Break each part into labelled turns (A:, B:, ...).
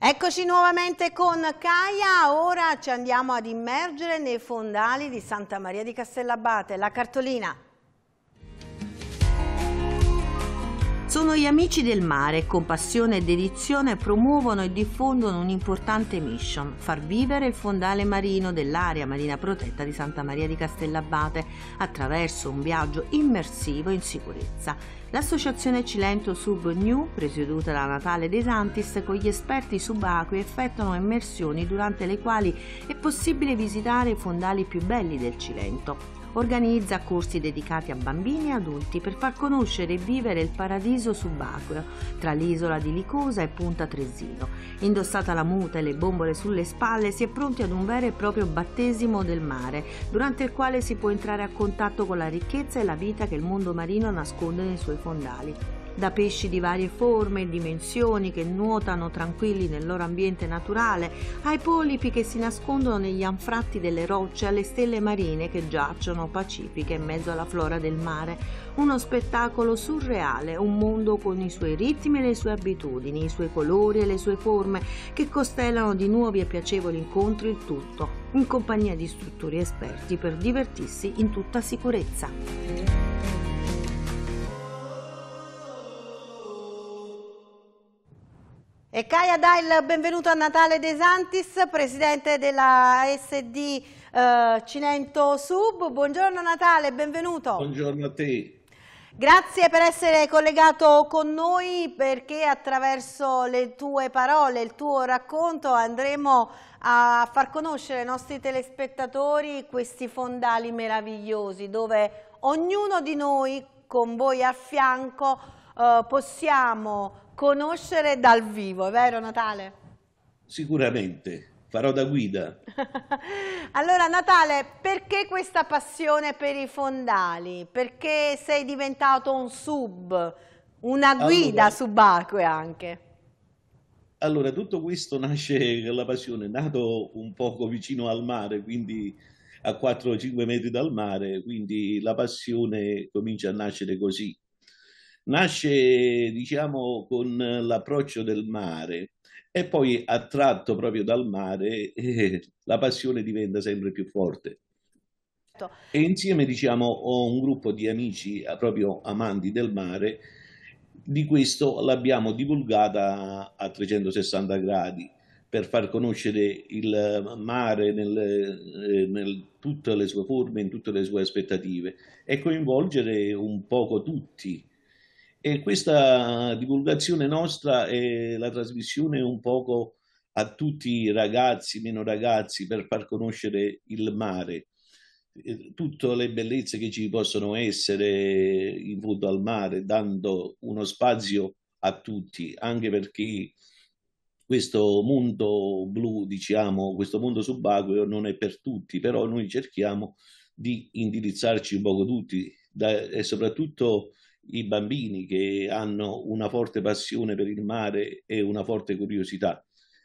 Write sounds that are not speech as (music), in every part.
A: Eccoci nuovamente con Caia, ora ci andiamo ad immergere nei fondali di Santa Maria di Castellabate, la cartolina. Sono gli amici del mare, con passione e dedizione promuovono e diffondono un'importante mission, far vivere il fondale marino dell'area marina protetta di Santa Maria di Castellabate attraverso un viaggio immersivo in sicurezza. L'associazione Cilento Sub New, presieduta da Natale De Santis, con gli esperti subacquei effettuano immersioni durante le quali è possibile visitare i fondali più belli del Cilento organizza corsi dedicati a bambini e adulti per far conoscere e vivere il paradiso subacqueo tra l'isola di Licosa e Punta Tresino. Indossata la muta e le bombole sulle spalle si è pronti ad un vero e proprio battesimo del mare, durante il quale si può entrare a contatto con la ricchezza e la vita che il mondo marino nasconde nei suoi fondali da pesci di varie forme e dimensioni che nuotano tranquilli nel loro ambiente naturale, ai polipi che si nascondono negli anfratti delle rocce, alle stelle marine che giacciono pacifiche in mezzo alla flora del mare. Uno spettacolo surreale, un mondo con i suoi ritmi e le sue abitudini, i suoi colori e le sue forme, che costellano di nuovi e piacevoli incontri il tutto, in compagnia di istruttori esperti per divertirsi in tutta sicurezza. E Caia dà il benvenuto a Natale De Santis, presidente della SD eh, Cinento Sub. Buongiorno Natale, benvenuto.
B: Buongiorno a te.
A: Grazie per essere collegato con noi perché attraverso le tue parole, il tuo racconto andremo a far conoscere ai nostri telespettatori questi fondali meravigliosi dove ognuno di noi con voi a fianco eh, possiamo conoscere dal vivo, è vero Natale?
B: Sicuramente, farò da guida.
A: (laughs) allora Natale, perché questa passione per i fondali? Perché sei diventato un sub, una guida allora, subacquea anche?
B: Allora, tutto questo nasce la passione, nato un poco vicino al mare, quindi a 4-5 metri dal mare, quindi la passione comincia a nascere così nasce diciamo con l'approccio del mare e poi attratto proprio dal mare eh, (laughs) la passione diventa sempre più forte. E insieme diciamo ho un gruppo di amici eh, proprio amanti del mare, di questo l'abbiamo divulgata a 360 gradi per far conoscere il mare nel, eh, nel, tutte le sue forme, in tutte le sue aspettative e coinvolgere un poco tutti e questa divulgazione nostra e la trasmissione un poco a tutti i ragazzi, meno ragazzi, per far conoscere il mare, tutte le bellezze che ci possono essere in fondo al mare, dando uno spazio a tutti, anche perché questo mondo blu, diciamo, questo mondo subacqueo non è per tutti, però noi cerchiamo di indirizzarci un poco tutti da, e soprattutto i bambini che hanno una forte passione per il mare e una forte curiosità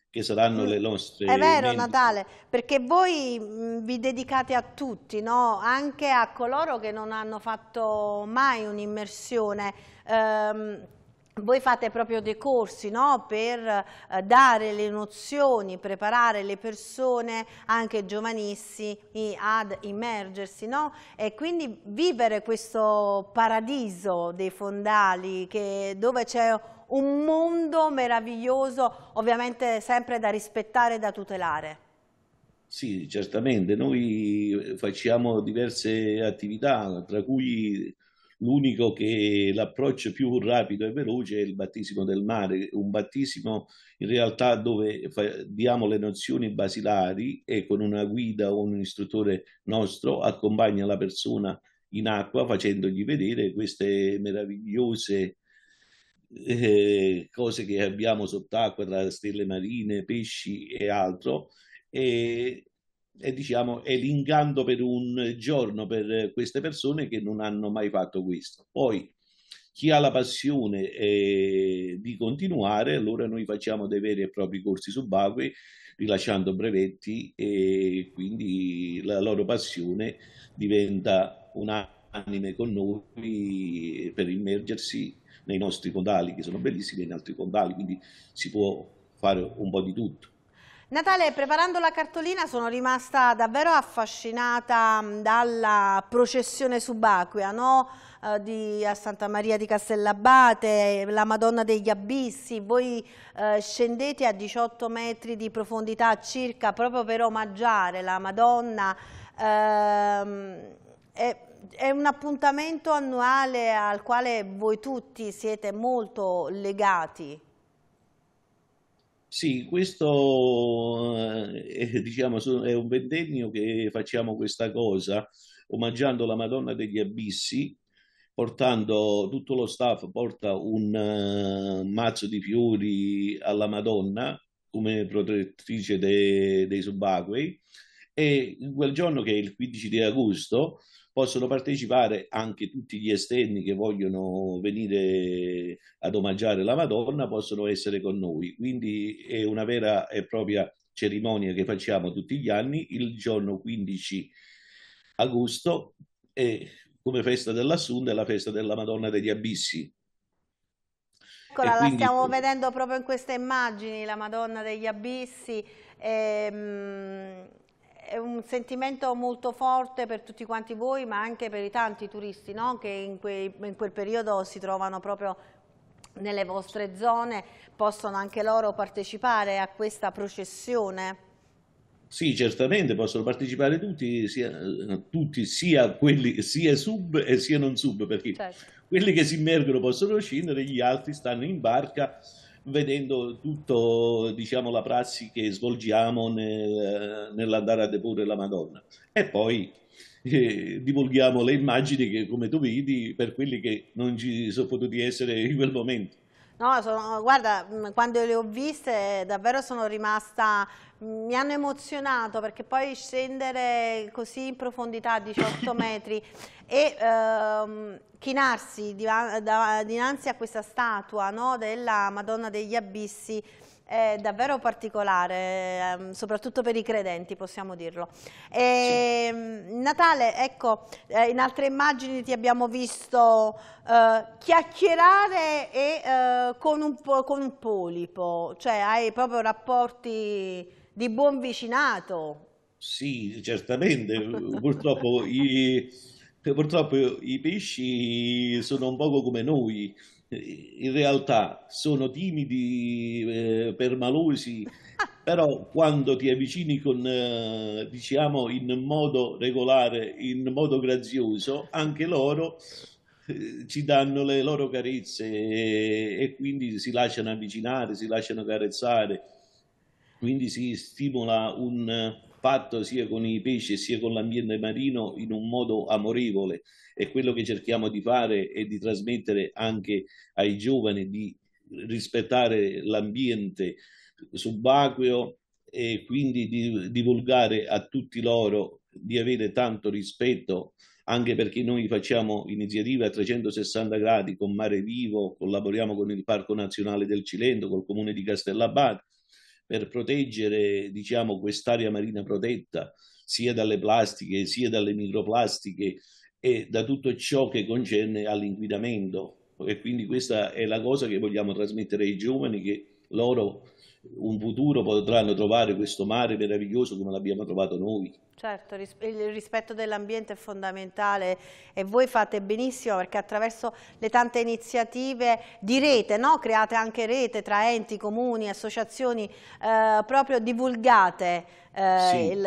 B: che saranno mm. le nostre... È vero membri. Natale,
A: perché voi mm, vi dedicate a tutti, no? anche a coloro che non hanno fatto mai un'immersione. Ehm, voi fate proprio dei corsi no? per eh, dare le nozioni, preparare le persone anche giovanissimi ad immergersi no? e quindi vivere questo paradiso dei fondali che, dove c'è un mondo meraviglioso ovviamente sempre da rispettare e da tutelare.
B: Sì, certamente, noi eh, facciamo diverse attività tra cui L'unico che l'approccio più rapido e veloce è il battesimo del mare, un battesimo in realtà dove diamo le nozioni basilari e con una guida o un istruttore nostro accompagna la persona in acqua facendogli vedere queste meravigliose eh, cose che abbiamo sott'acqua tra stelle marine, pesci e altro e e diciamo è l'inganno per un giorno per queste persone che non hanno mai fatto questo. Poi chi ha la passione eh, di continuare, allora noi facciamo dei veri e propri corsi subacquei rilasciando brevetti e quindi la loro passione diventa un'anime con noi per immergersi nei nostri condali che sono bellissimi e in altri condali, quindi si può fare un po' di tutto.
A: Natale, preparando la cartolina sono rimasta davvero affascinata mm, dalla processione subacquea no? eh, di, a Santa Maria di Castellabate, la Madonna degli Abissi. Voi eh, scendete a 18 metri di profondità circa proprio per omaggiare la Madonna. Ehm, è, è un appuntamento annuale al quale voi tutti siete molto legati.
B: Sì, questo eh, diciamo, è un ventennio che facciamo questa cosa, omaggiando la Madonna degli Abissi, portando tutto lo staff porta un uh, mazzo di fiori alla Madonna come protettrice de, dei subacquei e in quel giorno che è il 15 di agosto possono partecipare anche tutti gli esterni che vogliono venire ad omaggiare la Madonna, possono essere con noi. Quindi è una vera e propria cerimonia che facciamo tutti gli anni, il giorno 15 agosto e come festa dell'Assunta è la festa della Madonna degli Abissi.
A: Eccola, quindi... la stiamo vedendo proprio in queste immagini, la Madonna degli Abissi. Ehm è un sentimento molto forte per tutti quanti voi, ma anche per i tanti turisti no? che in, quei, in quel periodo si trovano proprio nelle vostre zone, possono anche loro partecipare a questa processione?
B: Sì, certamente possono partecipare tutti, sia, tutti, sia quelli sia sub e sia non sub, perché certo. quelli che si immergono possono scendere, gli altri stanno in barca vedendo tutto diciamo, la prassi che svolgiamo nel, nell'andare a deporre la Madonna. E poi eh, divulghiamo le immagini che, come tu vedi, per quelli che non ci sono potuti essere in quel momento.
A: No, sono, guarda, mm, quando le ho viste davvero sono rimasta, mm, mi hanno emozionato perché poi scendere così in profondità a 18 (coughs) metri e ehm, chinarsi dinanzi a questa statua no, della Madonna degli Abissi è davvero particolare, ehm, soprattutto per i credenti, possiamo dirlo. E, ehm, sì. Natale, ecco, eh, in altre immagini ti abbiamo visto eh, chiacchierare e, eh, con, un, con un polipo, cioè hai proprio rapporti di buon vicinato.
B: Sì, certamente, purtroppo, i, purtroppo i pesci sono un poco come noi, in realtà sono timidi, eh, permalosi, (laughs) però quando ti avvicini con, eh, diciamo, in modo regolare, in modo grazioso, anche loro eh, ci danno le loro carezze e, e, quindi si lasciano avvicinare, si lasciano carezzare, quindi si stimola un patto sia con i pesci sia con l'ambiente marino in un modo amorevole. È quello che cerchiamo di fare e di trasmettere anche ai giovani di rispettare l'ambiente subacqueo e quindi di divulgare a tutti loro di avere tanto rispetto anche perché noi facciamo iniziative a 360 gradi con Mare Vivo, collaboriamo con il Parco Nazionale del Cilento, col Comune di Castellabate per proteggere diciamo, quest'area marina protetta sia dalle plastiche sia dalle microplastiche e da tutto ciò che concerne all'inquinamento e quindi questa è la cosa che vogliamo trasmettere ai giovani che loro un futuro potranno trovare questo mare meraviglioso come l'abbiamo trovato noi. Certo,
A: il rispetto dell'ambiente è fondamentale e voi fate benissimo perché attraverso le tante iniziative di rete, no? create anche rete tra enti, comuni, associazioni, eh, proprio divulgate eh, sì. il,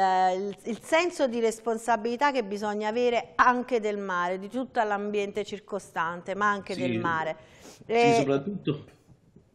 A: il, il senso di responsabilità che bisogna avere anche del mare, di tutto l'ambiente circostante, ma anche sì. del mare. Sì, e...
B: soprattutto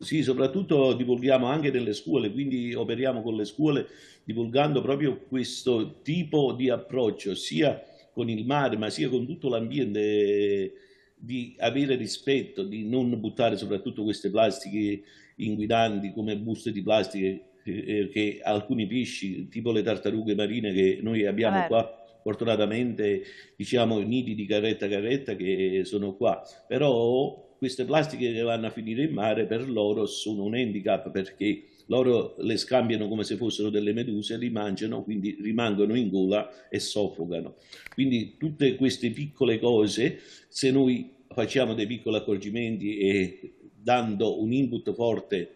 B: sì, soprattutto divulghiamo anche nelle scuole, quindi operiamo con le scuole divulgando proprio questo tipo di approccio, sia con il mare, ma sia con tutto l'ambiente, di avere rispetto, di non buttare soprattutto queste plastiche inquinanti come buste di plastica eh, eh, che alcuni pesci, tipo le tartarughe marine che noi abbiamo ah, qua, fortunatamente diciamo nidi di carretta carretta che sono qua, però queste plastiche che vanno a finire in mare per loro sono un handicap perché loro le scambiano come se fossero delle meduse, li mangiano, quindi rimangono in gola e soffocano. Quindi tutte queste piccole cose, se noi facciamo dei piccoli accorgimenti e dando un input forte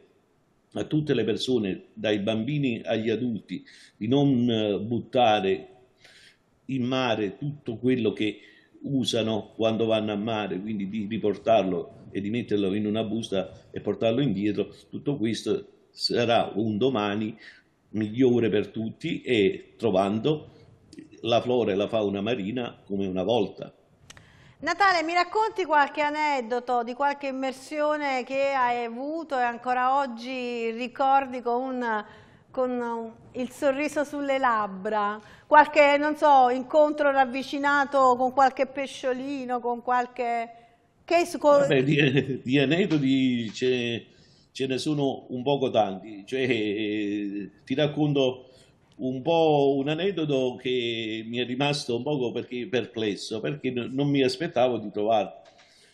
B: a tutte le persone, dai bambini agli adulti, di non buttare in mare tutto quello che usano quando vanno a mare, quindi di riportarlo e di metterlo in una busta e portarlo indietro, tutto questo sarà un domani migliore per tutti e trovando la flora e la fauna marina come una volta.
A: Natale, mi racconti qualche aneddoto di qualche immersione che hai avuto e ancora oggi ricordi con un con il sorriso sulle labbra, qualche, non so, incontro ravvicinato con qualche pesciolino, con qualche... Che... Vabbè, di,
B: di aneddoti ce, ce, ne sono un poco tanti, cioè eh, ti racconto un po' un aneddoto che mi è rimasto un poco perché, perplesso, perché non mi aspettavo di trovare.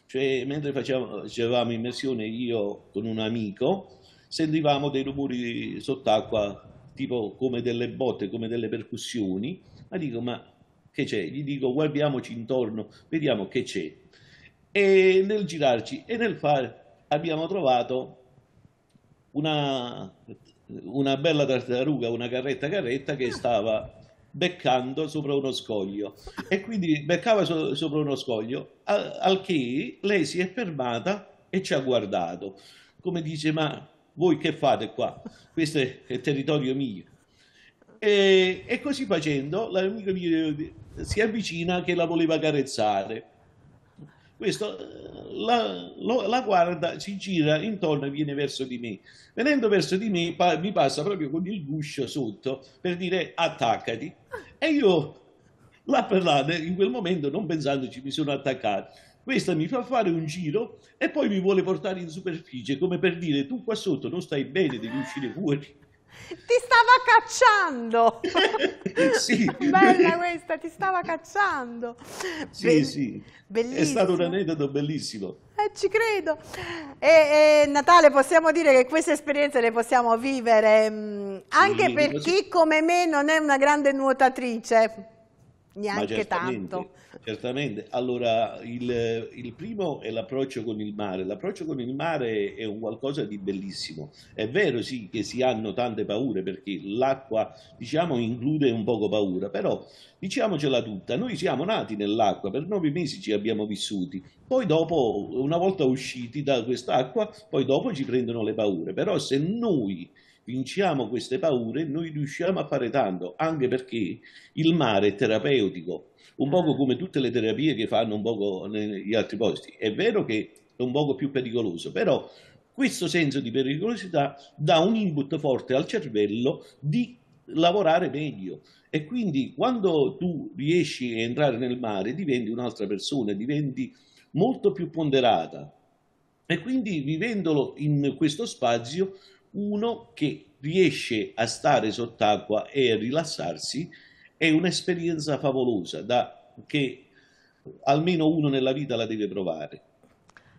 B: Cioè, mentre facevamo, facevamo immersione io con un amico, sentivamo dei rumori sott'acqua, tipo come delle botte, come delle percussioni, ma dico ma che c'è? Gli dico guardiamoci intorno, vediamo che c'è. E nel girarci e nel fare abbiamo trovato una, una bella tartaruga, una carretta carretta che stava beccando sopra uno scoglio e quindi beccava so, sopra uno scoglio al, al che lei si è fermata e ci ha guardato come dice ma voi che fate qua? Questo è il territorio mio. E, e così facendo l'amico mio eh, si avvicina che la voleva carezzare. Questo eh, la, lo, la, guarda, si gira intorno e viene verso di me. Venendo verso di me pa, mi passa proprio con il guscio sotto per dire attaccati. E io là per là, in quel momento, non pensandoci, mi sono attaccato questa mi fa fare un giro e poi mi vuole portare in superficie, come per dire tu qua sotto non stai bene, devi uscire fuori.
A: Ti stava cacciando!
B: (laughs) sì. Bella
A: questa, ti stava cacciando! Sì, Be sì.
B: Bellissimo. È stato un aneddoto bellissimo.
A: Eh, ci credo. E, e, Natale, possiamo dire che queste esperienze le possiamo vivere mh, mm, anche sì, per chi come me non è una grande nuotatrice. Neanche certamente, tanto.
B: Certamente. Allora, il, il primo è l'approccio con il mare. L'approccio con il mare è un qualcosa di bellissimo. È vero, sì, che si hanno tante paure perché l'acqua, diciamo, include un poco paura, però diciamocela tutta, noi siamo nati nell'acqua, per nove mesi ci abbiamo vissuti, poi dopo, una volta usciti da quest'acqua, poi dopo ci prendono le paure. Però se noi vinciamo queste paure, noi riusciamo a fare tanto, anche perché il mare è terapeutico, un mm. poco come tutte le terapie che fanno un poco negli altri posti. È vero che è un poco più pericoloso, però questo senso di pericolosità dà un input forte al cervello di lavorare meglio e quindi quando tu riesci a entrare nel mare diventi un'altra persona, diventi molto più ponderata e quindi vivendolo in questo spazio uno che riesce a stare sott'acqua e a rilassarsi è un'esperienza favolosa da, che almeno uno nella vita la deve provare.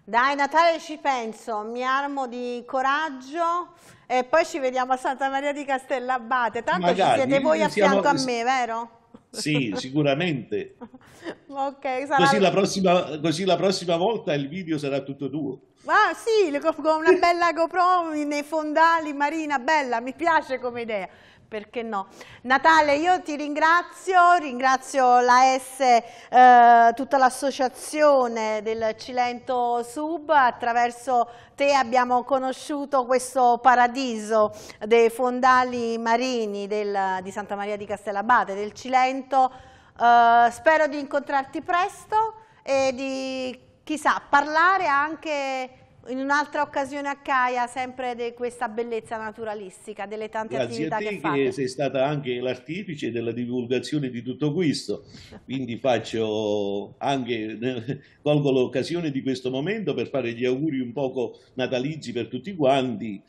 A: Dai Natale ci penso, mi armo di coraggio e poi ci vediamo a Santa Maria di Castellabate, tanto Magari, ci siete voi a fianco siamo... a me, vero?
B: Sì, sicuramente.
A: ok, sarà... così, la
B: prossima, così la prossima volta il video sarà tutto tuo.
A: Ah sì, con una bella GoPro nei fondali, Marina, bella, mi piace come idea perché no? Natale, io ti ringrazio, ringrazio la S, eh, tutta l'associazione del Cilento Sub, attraverso te abbiamo conosciuto questo paradiso dei fondali marini del, di Santa Maria di Castellabate, del Cilento. Eh, spero di incontrarti presto e di, chissà, parlare anche in un'altra occasione a Caia, sempre di questa bellezza naturalistica, delle tante Grazie attività che fate. che
B: sei stata anche l'artifice della divulgazione di tutto questo, quindi faccio anche, (laughs) colgo l'occasione di questo momento per fare gli auguri un poco natalizi per tutti quanti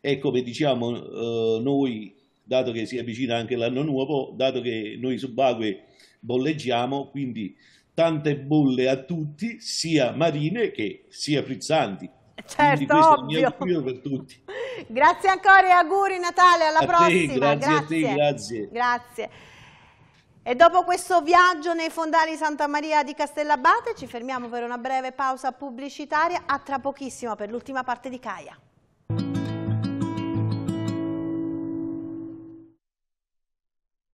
B: e ecco, come diciamo eh, noi, dato che si avvicina anche l'anno nuovo, dato che noi subacquei bolleggiamo, quindi tante bolle a tutti, sia marine che sia frizzanti. (laughs) Certo, ovvio. (laughs)
A: grazie ancora e auguri Natale, alla a prossima. Te, grazie, grazie. Te, grazie. grazie. E dopo questo viaggio nei fondali Santa Maria di Castellabate ci fermiamo per una breve pausa pubblicitaria a tra pochissimo per l'ultima parte di Caia.